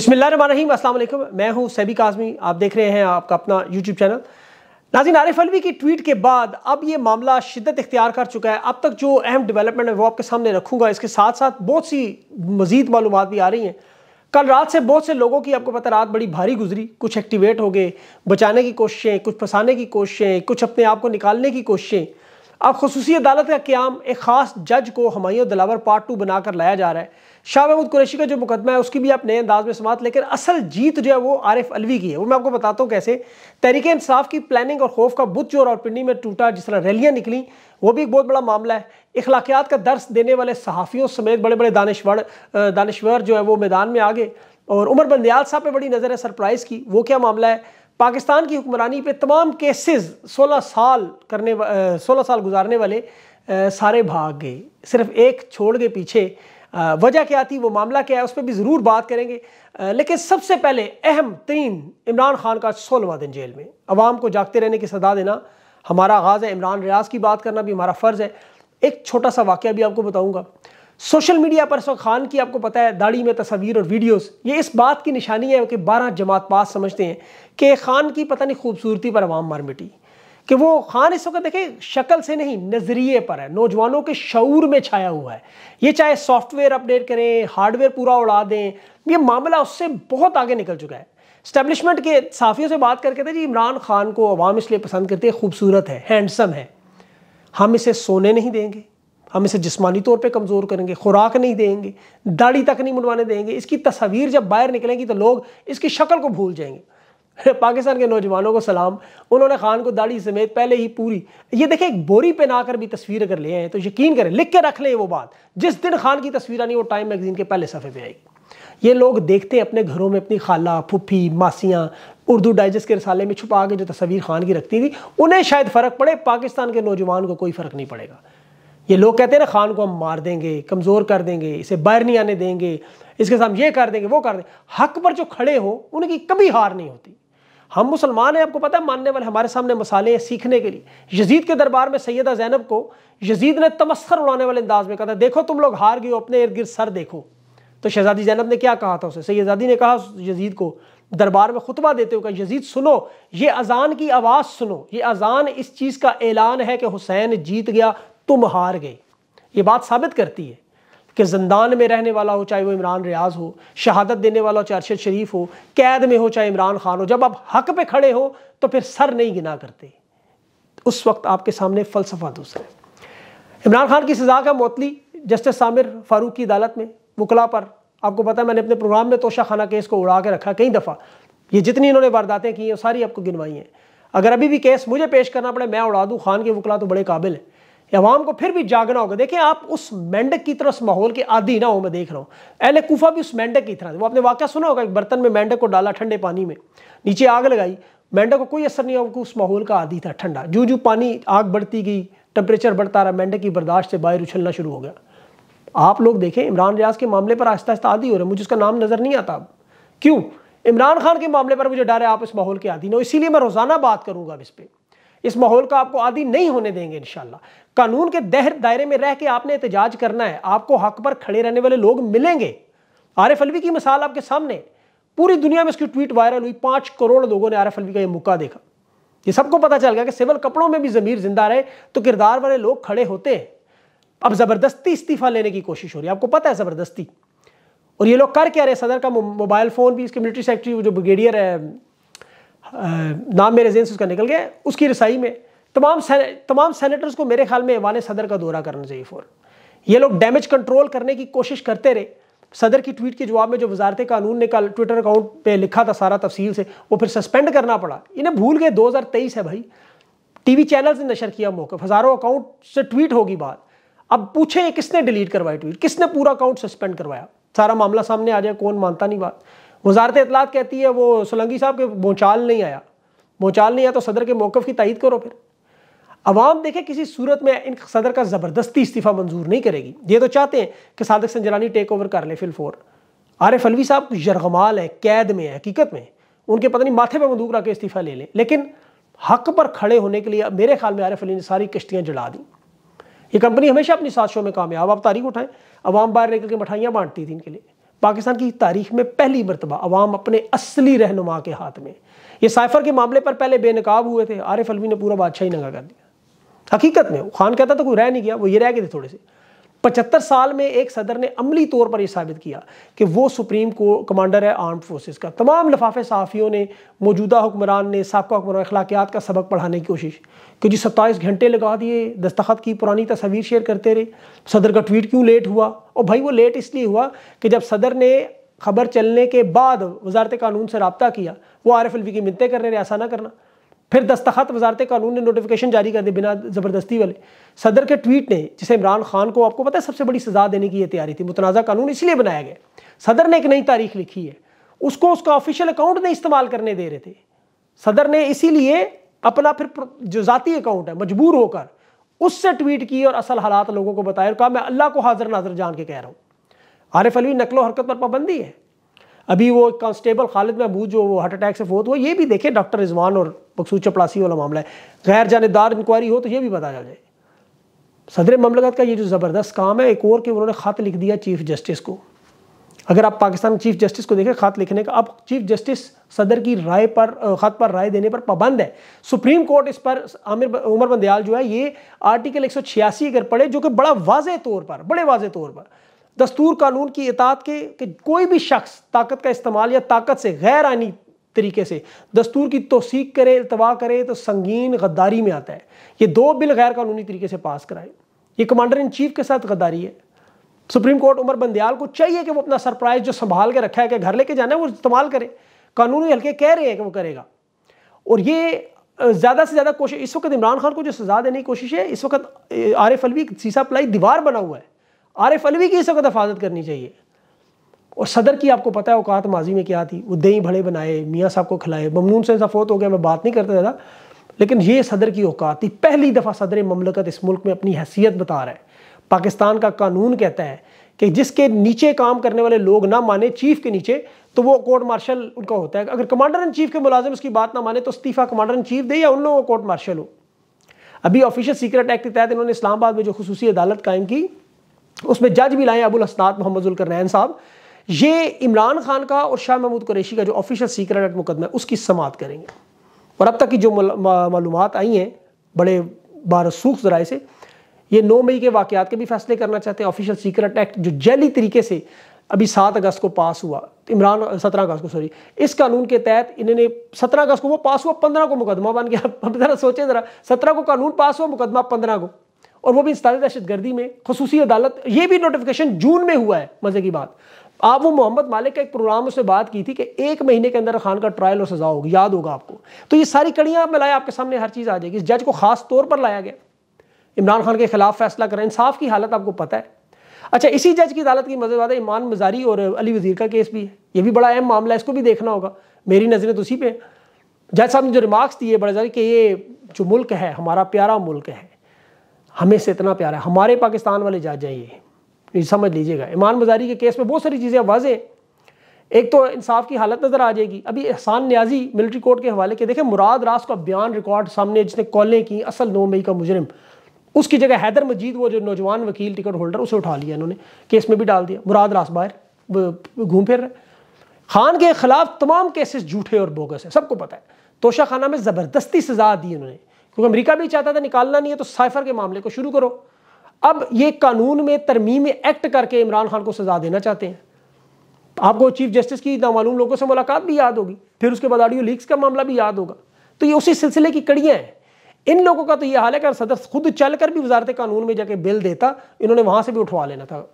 बिस्मिल्लाम असल मैं हूँ सैबी काजमी आप देख रहे हैं आपका अपना यूट्यूब चैनल नाजिन आरिफ अलवी की ट्वीट के बाद अब ये मामला शिद्दत इख्तियार कर चुका है अब तक जो अहम डेवलपमेंट है वो आपके सामने रखूँगा इसके साथ साथ बहुत सी मजीद मालूम भी आ रही हैं कल रात से बहुत से लोगों की आपको पता रात बड़ी भारी गुजरी कुछ एक्टिवेट हो गए बचाने की कोशिशें कुछ फंसाने की कोशिशें कुछ अपने आप को निकालने की कोशिशें अब खसूसी अदालत का क्याम एक ख़ास जज को हमायों दिलावर पार्ट टू बनाकर लाया जा रहा है शाह महमूद कुरैशी का जो मुकदमा है उसकी भी आप नए अंदाज में समात लेकिन असल जीत जो है वो आरिफ अलवी की है वो मैं आपको बताता हूँ कैसे तहरीक इंसाफ की प्लानिंग और खौफ का बुत जो पिंडी में टूटा जिस तरह रैलियाँ निकली वो भी एक बहुत बड़ा मामला है अखलाकियात का दर्श देने वाले सहाफ़ियों समेत बड़े बड़े दानश्वर दानश्वर जो है वो मैदान में आ गए और उमर बंदयाल साहब पर बड़ी नज़र है सरप्राइज़ की वो क्या मामला है पाकिस्तान की हुक्मरानी पे तमाम केसेस 16 साल करने सोलह साल गुजारने वाले आ, सारे भाग गए सिर्फ एक छोड़ गए पीछे वजह क्या थी वो मामला क्या है उस पर भी ज़रूर बात करेंगे आ, लेकिन सबसे पहले अहम तरीन इमरान खान का सोलवा दिन जेल में आवाम को जागते रहने की सदा देना हमारा आगाज़ है इमरान रियाज की बात करना भी हमारा फ़र्ज़ है एक छोटा सा वाक्य भी आपको बताऊँगा सोशल मीडिया पर सो खान की आपको पता है दाढ़ी में तस्वीर और वीडियोस ये इस बात की निशानी है कि बारह जमात पास समझते हैं कि खान की पता नहीं खूबसूरती पर आवाम मार मिटी कि वो खान इस वक्त देखे शक्ल से नहीं नज़रिए पर है नौजवानों के शूर में छाया हुआ है ये चाहे सॉफ्टवेयर अपडेट करें हार्डवेयर पूरा उड़ा दें ये मामला उससे बहुत आगे निकल चुका है स्टैब्लिशमेंट के साफियों से बात करके थे जी इमरान खान को अवाम इसलिए पसंद करती है खूबसूरत है हैंडसम है हम इसे सोने नहीं देंगे हम इसे जिस्मानी तौर पे कमज़ोर करेंगे खुराक नहीं देंगे दाढ़ी तक नहीं मुड़वाने देंगे इसकी तस्वीर जब बाहर निकलेंगी तो लोग इसकी शक्ल को भूल जाएंगे पाकिस्तान के नौजवानों को सलाम उन्होंने खान को दाढ़ी समेत पहले ही पूरी ये देखें एक बोरी पे ना कर भी तस्वीर अगर ले आए तो यकीन करें लिख के रख लें वो बात जिस दिन खान की तस्वीर आनी वो टाइम मैगजीन के पहले सफ़े पे आएगी ये लोग देखते हैं अपने घरों में अपनी खाला फुफी मासियाँ उर्दू डाइजेस्ट के रसाले में छुपा के जो तस्वीर खान की रखती थी उन्हें शायद फ़र्क पड़े पाकिस्तान के नौजवान को कोई फ़र्क नहीं पड़ेगा ये लोग कहते हैं ना खान को हम मार देंगे कमज़ोर कर देंगे इसे बाहर नहीं आने देंगे इसके साथ ये कर देंगे वो कर देंगे हक पर जो खड़े हो उनकी कभी हार नहीं होती हम मुसलमान हैं आपको पता है मानने वाले हमारे सामने मसाले हैं सीखने के लिए यजीद के दरबार में सैदा जैनब को यजीद ने तमस्कर उड़ाने वाले अंदाज में कहा था देखो तुम लोग हार गए हो अपने इर्द गिर्द सर देखो तो शहजादी जैनब ने क्या कहा था उसे सैदादी ने कहा यजीद को दरबार में खुतबा देते हुए कहा यजीद सुनो ये अजान की आवाज़ सुनो ये अजान इस चीज़ का ऐलान है कि हुसैन जीत गया तुम हार गए ये बात साबित करती है कि जिंदान में रहने वाला हो चाहे वो इमरान रियाज हो शहादत देने वाला हो चाहे अरशद शरीफ हो कैद में हो चाहे इमरान खान हो जब आप हक पे खड़े हो तो फिर सर नहीं गिना करते उस वक्त आपके सामने फलसफा दूसरा है इमरान खान की सज़ा का मोतली जस्टिस सामिर फारूक की अदालत में वकला पर आपको पता है मैंने अपने प्रोग्राम में तोशा खाना केस को उड़ा के रखा कई दफ़ा ये जितनी इन्होंने वारदातें की हैं सारी आपको गिनवाई हैं अगर अभी भी केस मुझे पेश करना पड़े मैं उड़ा दूँ खान के वकला तो बड़े काबिल हैं अवाम को फिर भी जागना होगा देखिए आप उस मेंढक की तरह उस माहौल के आदि ना हो मैं देख रहा हूँ अहले कोफा भी उस मेंढक की तरह वो आपने वाक्य सुना होगा एक बर्तन में मेंढक को डाला ठंडे पानी में नीचे आग लगाई मेंढक को कोई असर नहीं होगा उस माहौल का आदि था ठंडा जू जू पानी आग बढ़ती गई टेम्परेचर बढ़ता रहा मेंढक की बर्दाश्त से बाहर उछलना शुरू हो गया आप लोग देखें इमरान रियाज के मामले पर आहिस्ता आहिस्ता आदि हो रहा है मुझे उसका नाम नज़र नहीं आता क्यों इमरान खान के मामले पर मुझे डर है आप इस माहौल के आदि ना हो इसीलिए मैं रोज़ाना बात करूंगा अब इस पर इस माहौल का आपको आदि नहीं होने देंगे इंशाल्लाह कानून के दहर दायरे में रह के आपने एहतजाज करना है आपको हक पर खड़े रहने वाले लोग मिलेंगे आरिफ अलवी की मिसाल आपके सामने पूरी दुनिया में उसकी ट्वीट वायरल हुई पांच करोड़ लोगों ने आरिफ अलवी का यह मुक्का देखा ये सबको पता चल गया कि सिविल कपड़ों में भी जमीर जिंदा रहे तो किरदार वाले लोग खड़े होते हैं अब जबरदस्ती इस्तीफा लेने की कोशिश हो रही है आपको पता है जबरदस्ती और ये लोग कर क्या रहे सदर का मोबाइल फोन भी इसके मिलिट्री सेक्रेटरी जो ब्रिगेडियर है नाम मेरे जेन से उसका निकल गया उसकी रसाई में तमाम तमाम सेनेटर्स को मेरे ख्याल में ऐवान सदर का दौरा करना चाहिए फ़ौर ये लोग डैमेज कंट्रोल करने की कोशिश करते रहे सदर की ट्वीट के जवाब में जो वजारत कानून ने कल ट्विटर अकाउंट पे लिखा था सारा तफसील से वो फिर सस्पेंड करना पड़ा इन्हें भूल गए 2023 है भाई टीवी चैनल ने नशर किया मौके हज़ारों अकाउंट से ट्वीट होगी बात अब पूछे किसने डिलीट करवाई ट्वीट किसने पूरा अकाउंट सस्पेंड करवाया सारा मामला सामने आ जाए कौन मानता नहीं बात वजारत इतलात कहती है वो सोलंगी साहब के बोचाल नहीं आया बोचाल नहीं आया तो सदर के मौक़ की तइद करो फिर अवाम देखे किसी सूरत में इन सदर का ज़बरदस्ती इस्तीफ़ा मंजूर नहीं करेगी ये तो चाहते हैं कि सादक संजलानी टेक ओवर कर ले फिलफोर एफ अलवी साहब तो यरगमाल है कैद में है हकीकत में उनके पता नहीं माथे पर बंदूक रखकर इस्तीफ़ा ले लें लेकिन हक पर खड़े होने के लिए मेरे ख्याल में आरिफ अली ने सारी किश्तियाँ जला दी ये कंपनी हमेशा अपनी साजिशों में कामयाब आप तारीख उठाएं अवाम बाहर निकल के मठाइयाँ बांटती थी इनके लिए पाकिस्तान की तारीख में पहली मरतबा अवाम अपने असली रहनुमा के हाथ में ये साइफर के मामले पर पहले बेनकाब हुए थे एफ अलवी ने पूरा बादशाह ही नंगा कर दिया हकीकत में खान कहता था तो कोई रह नहीं गया वो ये रह गए थे थोड़े से पचहत्तर साल में एक सदर ने अमली तौर पर यह साबित किया कि वो सुप्रीम को कमांडर है आर्म फोर्सेस का तमाम लफाफे सहाफ़ियों ने मौजूदा हुक्मरान ने सबका हुक्मरान अखलाकियात का सबक पढ़ाने की कोशिश कि जी सत्ताईस घंटे लगा दिए दस्तखत की पुरानी तस्वीर शेयर करते रहे सदर का ट्वीट क्यों लेट हुआ और भाई वो लेट इसलिए हुआ कि जब सदर ने खबर चलने के बाद वजारत कानून से रबता किया वो आर एफ एल वी की मिनतें कर रहे ऐसा ना करना फिर दस्तखत वजारत कानून ने नोटिफिकेशन जारी कर दी बिना ज़बरदस्ती वाले सदर के ट्वीट ने जिसे इमरान खान को आपको पता है सबसे बड़ी सज़ा देने की यह तैयारी थी मुतनाज़ा कानून इसलिए बनाया गया सदर ने एक नई तारीख लिखी है उसको उसका ऑफिशियल अकाउंट नहीं इस्तेमाल करने दे रहे थे सदर ने इसीलिए अपना फिर जो ज़ाती अकाउंट है मजबूर होकर उससे ट्वीट की और असल हालात लोगों को बताया और कहा मैं अल्लाह को हाजिर नाजर जान के कह रहा हूँ आरिफ अली नकलो हरकत पर पाबंदी है अभी वो कांस्टेबल खालिद महमूद जो वो हार्ट अटैक से फोत हुआ ये भी देखे डॉक्टर रिजवान और मकसूद चपड़ासी वाला मामला है गैर जानेदार इंक्वायरी हो तो ये भी बताया जाए सदर ममलकत का ये जो ज़बरदस्त काम है एक और कि उन्होंने ख़त लिख दिया चीफ जस्टिस को अगर आप पाकिस्तान चीफ जस्टिस को देखें ख़त लिखने का अब चीफ जस्टिस सदर की राय पर ख़त पर राय देने पर पाबंद है सुप्रीम कोर्ट इस पर आमिर उमर बंदयाल जो है ये आर्टिकल एक सौ छियासी अगर पढ़े जो कि बड़ा वाज तौर पर बड़े वाज तौर पर दस्तूर कानून की इतात के कि कोई भी शख्स ताकत का इस्तेमाल या ताकत से गैर आनी तरीके से दस्तूर की तोसीक करे अल्तवा करे तो संगीन गद्दारी में आता है ये दो बिल गैर कानूनी तरीके से पास कराए ये कमांडर इन चीफ के साथ गद्दारी है सुप्रीम कोर्ट उमर बंदयाल को चाहिए कि वो अपना सरप्राइज जो संभाल के रखा है कि घर लेके जाना है वो इस्तेमाल करे कानूनी हल्के कह रहे हैं कि वो करेगा और ये ज़्यादा से ज़्यादा कोशिश इस वक्त इमरान खान को जो सज़ा देने की कोशिश है इस वक्त आरिफ अलवी सीसा प्लाई दीवार बना हुआ है आरिफ अलवी की इस वक्त हफाजत करनी चाहिए और सदर की आपको पता है औकात माजी में क्या थी वो दही भड़े बनाए मियाँ साहब को खिलाए ममनून से सफोत हो गया मैं बात नहीं करता ज़्यादा लेकिन ये सदर की औकात थी पहली दफ़ा सदर ममलकत इस मुल्क में अपनी हैसियत बता रहा है पाकिस्तान का कानून कहता है कि जिसके नीचे काम करने वाले लोग ना माने चीफ के नीचे तो वो कोर्ट मार्शल उनका होता है अगर कमांडर इन चीफ के मुलाजिम उसकी बात ना माने तो इस्तीफ़ा कमांडर इन चीफ दे या उन लोगों को कोर्ट मार्शल हो अभी ऑफिशियल सीक्रेट एक्ट के तहत इन्होंने इस्लामाबाद में जो खसूसी अदालत कायम की उसमें जज भी लाए अबुल असनात मोहम्मद करनैन साहब ये इमरान खान का और शाह महमूद कुरेशी का जो ऑफिशियल सीक्रेट मुकदमा है उसकी समात करेंगे और अब तक की जो मालूम आई हैं बड़े बारसूख जराए से ये नौ मई के वाक़ात के भी फैसले करना चाहते हैं ऑफिशियल सीक्रेट एक्ट जो जैली तरीके से अभी सात अगस्त को पास हुआ इमरान सत्रह अगस्त को सॉरी इस कानून के तहत इन्होंने सत्रह अगस्त को वो पास हुआ पंद्रह को मुकदमा बन गया अब जरा सोचें ज़रा सत्रह को कानून पास हुआ मुकदमा पंद्रह को और वो भी इस दहशत गर्दी में खसूसी अदालत ये भी नोटिफिकेशन जून में हुआ है मज़े की बात आप वो मोहम्मद मालिक का एक प्रोग्राम उससे बात की थी कि एक महीने के अंदर खान का ट्रायल और सजा होगी याद होगा आपको तो ये सारी कड़ियाँ आप मिलाए आपके सामने हर चीज़ आ जाएगी इस जज को खास तौर पर लाया गया इमरान खान के खिलाफ फैसला करें इंसाफ की हालत आपको पता है अच्छा इसी जज की अदालत की मजेदार ईमान मजारी और अली वजीर का केस भी है ये भी बड़ा अहम मामला है इसको भी देखना होगा मेरी नज़रें तो उसी पर जज साहब ने जो रिमार्क्स दिए बड़े सारे कि ये जो मुल्क है हमारा प्यारा मुल्क है हमें से इतना प्यारा है हमारे पाकिस्तान वाले जा जाइए ये समझ लीजिएगा ईमान मजारी के केस में बहुत सारी चीज़ें वाजें एक तो इंसाफ की हालत नज़र आ जाएगी अभी एहसान न्याजी मिलिट्री कोर्ट के हवाले के देखें मुराद रास का बयान रिकॉर्ड सामने जिसने कॉलें की असल नौ मई का मुजरम उसकी जगह हैदर मजीद वो जो नौजवान वकील टिकट होल्डर उसे उठा लिया इन्होंने केस में भी डाल दिया मुराद रास बाहर घूम फिर रहे खान के खिलाफ तमाम केसेस झूठे और बोगस है सबको पता है तोशा खाना में ज़बरदस्ती सजा दी उन्होंने क्योंकि अमेरिका भी चाहता था निकालना नहीं है तो साइफर के मामले को शुरू करो अब ये कानून में तरमीम एक्ट करके इमरान खान को सजा देना चाहते हैं आपको चीफ जस्टिस की नामालूम लोगों से मुलाकात भी याद होगी फिर उसके बाद ऑडियो लीक्स का मामला भी याद होगा तो ये उसी सिलसिले की कड़ियाँ हैं इन लोगों का तो ये हाल है कि सदर खुद चल कर भी वजारत कानून में जाके बिल देता इन्होंने वहाँ से भी उठवा लेना था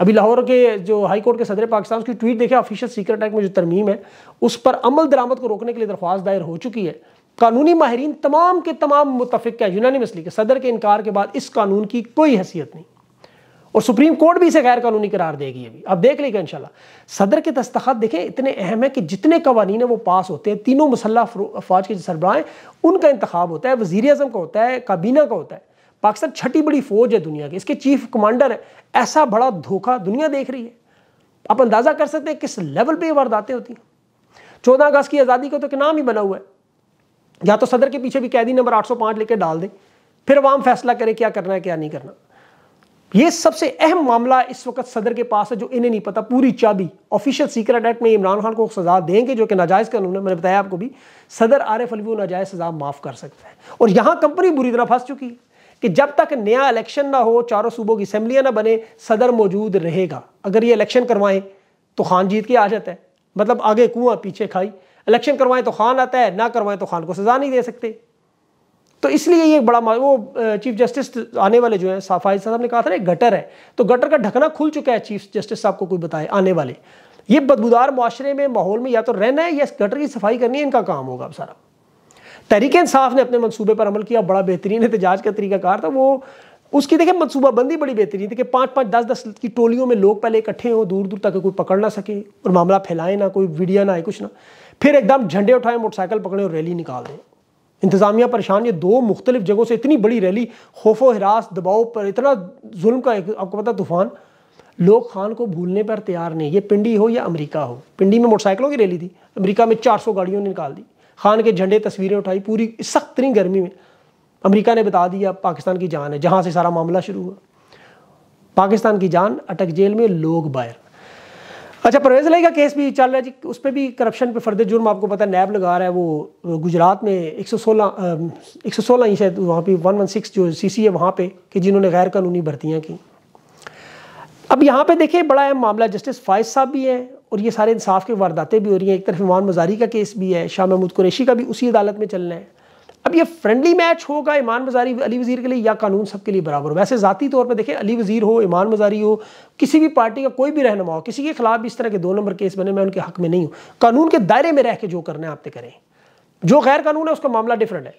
अभी लाहौर के जो हाई कोर्ट के सदर पाकिस्तान की ट्वीट देखे ऑफिशियल सीक्रेट एक्ट में जो तरमीम है उस पर अमल दरामद को रोकने के लिए दरख्वास्त दायर हो चुकी है कानूनी माहरीन तमाम के तमाम मुतफिक है यूनानिमसली के सदर के इनकार के बाद इस कानून की कोई हैसियत नहीं और सुप्रीम कोर्ट भी इसे गैर कानूनी करार देगी अभी अब देख लेगा इनशाला सदर के दस्तखत देखें इतने अहम है कि जितने कवानीन है वो पास होते हैं तीनों मसल्ला अफवाज के हैं उनका इंतखब होता है वजीर अजम का होता है काबीना का होता है पाकिस्तान छठी बड़ी फौज है दुनिया की इसके चीफ कमांडर है ऐसा बड़ा धोखा दुनिया देख रही है आप अंदाज़ा कर सकते हैं किस लेवल पर वारदातें होती हैं चौदह अगस्त की आज़ादी का तो नाम ही बना हुआ है या तो सदर के पीछे भी कैदी नंबर 805 लेकर डाल दे फिर अवाम फैसला करे क्या करना है क्या नहीं करना ये सबसे अहम मामला इस वक्त सदर के पास है जो इन्हें नहीं पता पूरी चाबी ऑफिशियल सीक्रेट एक्ट में इमरान खान को सजा देंगे जो कि नाजायज़ कानून है मैंने बताया आपको भी सदर एफ अलवी नाजायज़ सजा माफ़ कर सकता है और यहां कंपनी बुरी तरह फंस चुकी है कि जब तक नया इलेक्शन ना हो चारों सूबों की असेंबलियां ना बने सदर मौजूद रहेगा अगर ये इलेक्शन करवाएं तो खान जीत के आ जाता है मतलब आगे कुआं पीछे खाई इलेक्शन करवाएं तो खान आता है ना करवाएं तो खान को सज़ा नहीं दे सकते तो इसलिए ये बड़ा वो चीफ जस्टिस आने वाले जो है फायद साहब ने कहा था ना गटर है तो गटर का ढकना खुल चुका है चीफ जस्टिस साहब को कोई बताए आने वाले ये बदबूदार माशरे में माहौल में या तो रहना है या गटर की सफाई करनी है इनका काम होगा अब सारा तहरीक इंसाफ ने अपने मनसूबे पर अमल किया बड़ा बेहतरीन एहतजाज का तरीकाकार था वो उसकी देखिए मनसूबाबंदी बड़ी बेहतरीन थी कि पाँच पाँच दस दस की टोलियों में लोग पहले इकट्ठे हों दूर दूर तक कोई पकड़ ना सके और मामला फैलाए ना कोई वीडिया ना आए कुछ ना फिर एकदम झंडे उठाएं मोटरसाइकिल पकड़ें और रैली निकाल दें इंतज़ामिया परेशान ये दो मुख्तलिफ जगहों से इतनी बड़ी रैली खौफो हरास दबाव पर इतना जुल्म का एक, आपको पता तूफान लोग खान को भूलने पर तैयार नहीं ये पिंडी हो या अमेरिका हो पिंडी में मोटरसाइकिलों की रैली थी अमेरिका में 400 गाड़ियों ने निकाल दी खान के झंडे तस्वीरें उठाई पूरी सख्त तरीन गर्मी में अमरीका ने बता दिया पाकिस्तान की जान है जहाँ से सारा मामला शुरू हुआ पाकिस्तान की जान अटक जेल में लोग बाहर अच्छा परवेज लाई का केस भी चल रहा है जी उस पर भी करप्शन पे फर्द जुर्म आपको पता है नैब लगा रहा है वो गुजरात में एक सौ सोलह एक सौ सोलह ही शायद वहाँ पे वन वन सिक्स जो सी सी है वहाँ पे कि जिन्होंने गैर कानूनी भर्तियाँ की अब यहाँ पे देखिए बड़ा अहम मामला जस्टिस फायज साहब भी हैं और ये सारे इंसाफ के वारदातें भी हो रही हैं एक तरफ इमान मजारी का केस भी है शाह महमूद कुरेशी का भी उसी अदालत में चल रहा है अब ये फ्रेंडली मैच होगा ईमान मजारी अली वज़ीर के लिए या कानून सबके लिए बराबर हो वैसे ज़ाती तौर पर देखें अली वज़ीर हो ईमान मजारी हो किसी भी पार्टी का कोई भी रहनमा हो किसी के खिलाफ भी इस तरह के दो नंबर केस बने मैं उनके हक में नहीं हूँ कानून के दायरे में रह के जो करना है आपने तो करें जो गैर कानून है उसका मामला डिफरेंट है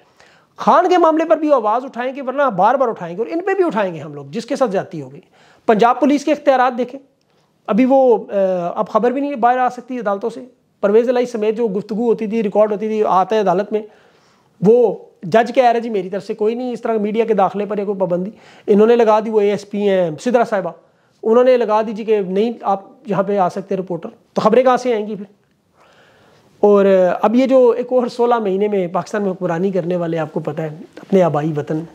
खान के मामले पर भी आवाज़ उठाएंगे वरना बार बार उठाएंगे और इन पर भी उठाएंगे हम लोग जिसके साथ जाती होगी पंजाब पुलिस के इख्तियार देखें अभी वो अब खबर भी नहीं बाहर आ सकती अदालतों से परवेज़ लाई समेत जो गुफ्तु होती थी रिकॉर्ड होती थी आते हैं अदालत में वो जज रहे हैं जी मेरी तरफ से कोई नहीं इस तरह मीडिया के दाखिले पर कोई पाबंदी इन्होंने लगा दी वो पी हैं सिदरा साहिबा उन्होंने लगा दी जी कि नहीं आप यहाँ पे आ सकते रिपोर्टर तो खबरें कहाँ से आएंगी फिर और अब ये जो एक और सोलह महीने में पाकिस्तान में हुक्मरानी करने वाले आपको पता है अपने आबाई वतन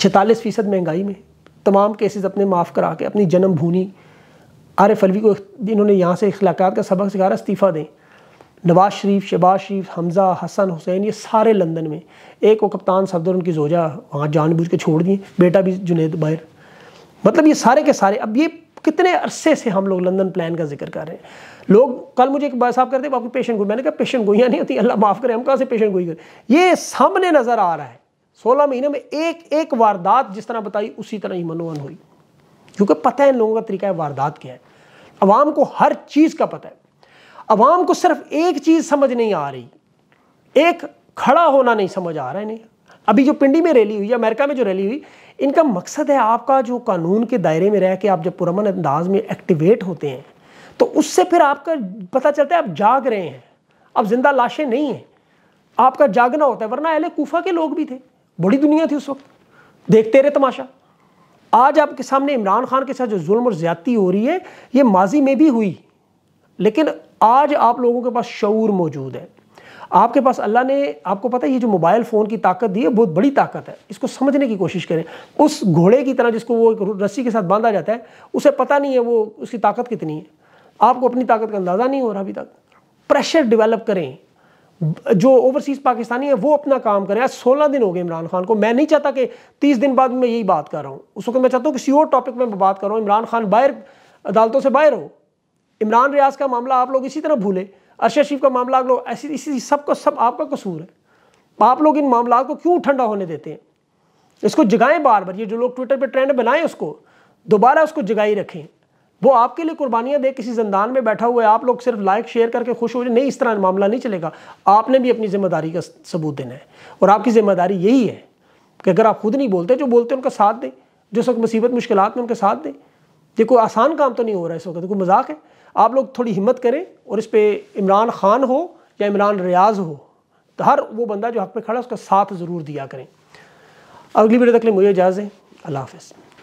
छतालीस फ़ीसद महंगाई में तमाम केसेस अपने माफ़ करा के अपनी जन्म भूनी आर एफ अलवी को इन्होंने यहाँ से अखलाक़ात का सबक सिखा रहा इस्तीफ़ा दें नवाज शरीफ शहबाज शरीफ हमज़ा हसन हुसैन ये सारे लंदन में एक वो कप्तान सफदर उनकी जोजा वहाँ जानबूझ के छोड़ दिए बेटा भी जुनेद बाहर मतलब ये सारे के सारे अब ये कितने अरसे से हम लोग लंदन प्लान का जिक्र कर रहे हैं लोग कल मुझे एक बात साहब करते बाकी पेशेंट गोई मैंने कहा पेशेंट गोइयाँ नहीं होती अल्लाह माफ़ करे हम कहाँ से पेशेंट गोई करें ये सामने नज़र आ रहा है सोलह महीने में एक एक वारदात जिस तरह बताई उसी तरह ही मनोहन हुई क्योंकि पता है इन लोगों का तरीका है वारदात क्या है आवाम को हर चीज़ का पता है अवाम को सिर्फ एक चीज़ समझ नहीं आ रही एक खड़ा होना नहीं समझ आ रहा है नहीं अभी जो पिंडी में रैली हुई अमेरिका में जो रैली हुई इनका मकसद है आपका जो कानून के दायरे में रह के आप जब पुरमन अंदाज में एक्टिवेट होते हैं तो उससे फिर आपका पता चलता है आप जाग रहे हैं अब जिंदा लाशें नहीं हैं आपका जागना होता है वरना अहले कोफा के लोग भी थे बड़ी दुनिया थी उस वक्त देखते रहे तमाशा आज आपके सामने इमरान खान के साथ जो जुल्म और ज्यादती हो रही है ये माजी में भी हुई लेकिन आज आप लोगों के पास शूर मौजूद है आपके पास अल्लाह ने आपको पता है ये जो मोबाइल फ़ोन की ताकत दी है बहुत बड़ी ताकत है इसको समझने की कोशिश करें उस घोड़े की तरह जिसको वो रस्सी के साथ बांधा जाता है उसे पता नहीं है वो उसकी ताकत कितनी है आपको अपनी ताकत का अंदाज़ा नहीं हो रहा अभी तक प्रेशर डिवेलप करें जो ओवरसीज़ पाकिस्तानी है वो अपना काम करें आज सोलह दिन हो गए इमरान खान को मैं नहीं चाहता कि तीस दिन बाद मैं यही बात कर रहा हूँ उस वक्त मैं चाहता हूँ किसी और टॉपिक में बात कर रहा हूँ इमरान खान बाहर अदालतों से बाहर हो इमरान रियाज का मामला आप लोग इसी तरह भूले अरशद शरीफ का मामला आप लोग ऐसी इसी सबको सब आपका कसूर है आप लोग इन मामला को क्यों ठंडा होने देते हैं इसको जगाएं बार बार ये जो लोग ट्विटर पर ट्रेंड बनाएं उसको दोबारा उसको जगाई रखें वो आपके लिए कुर्बानियां दे किसी जंदान में बैठा हुआ है आप लोग सिर्फ लाइक शेयर करके खुश हो जाए नहीं इस तरह मामला नहीं चलेगा आपने भी अपनी जिम्मेदारी का सबूत देना है और आपकी जिम्मेदारी यही है कि अगर आप खुद नहीं बोलते जो बोलते उनका साथ दें जो सब मुसीबत मुश्किल में उनका साथ दें ये कोई आसान काम तो नहीं हो रहा है इस वक्त कोई मजाक है आप लोग थोड़ी हिम्मत करें और इस पर इमरान खान हो या इमरान रियाज हो तो हर वो बंदा जो हक पे खड़ा है उसका साथ ज़रूर दिया करें अगली वीडियो तक ले मुझे इजाज़ है अल्लाह हाफ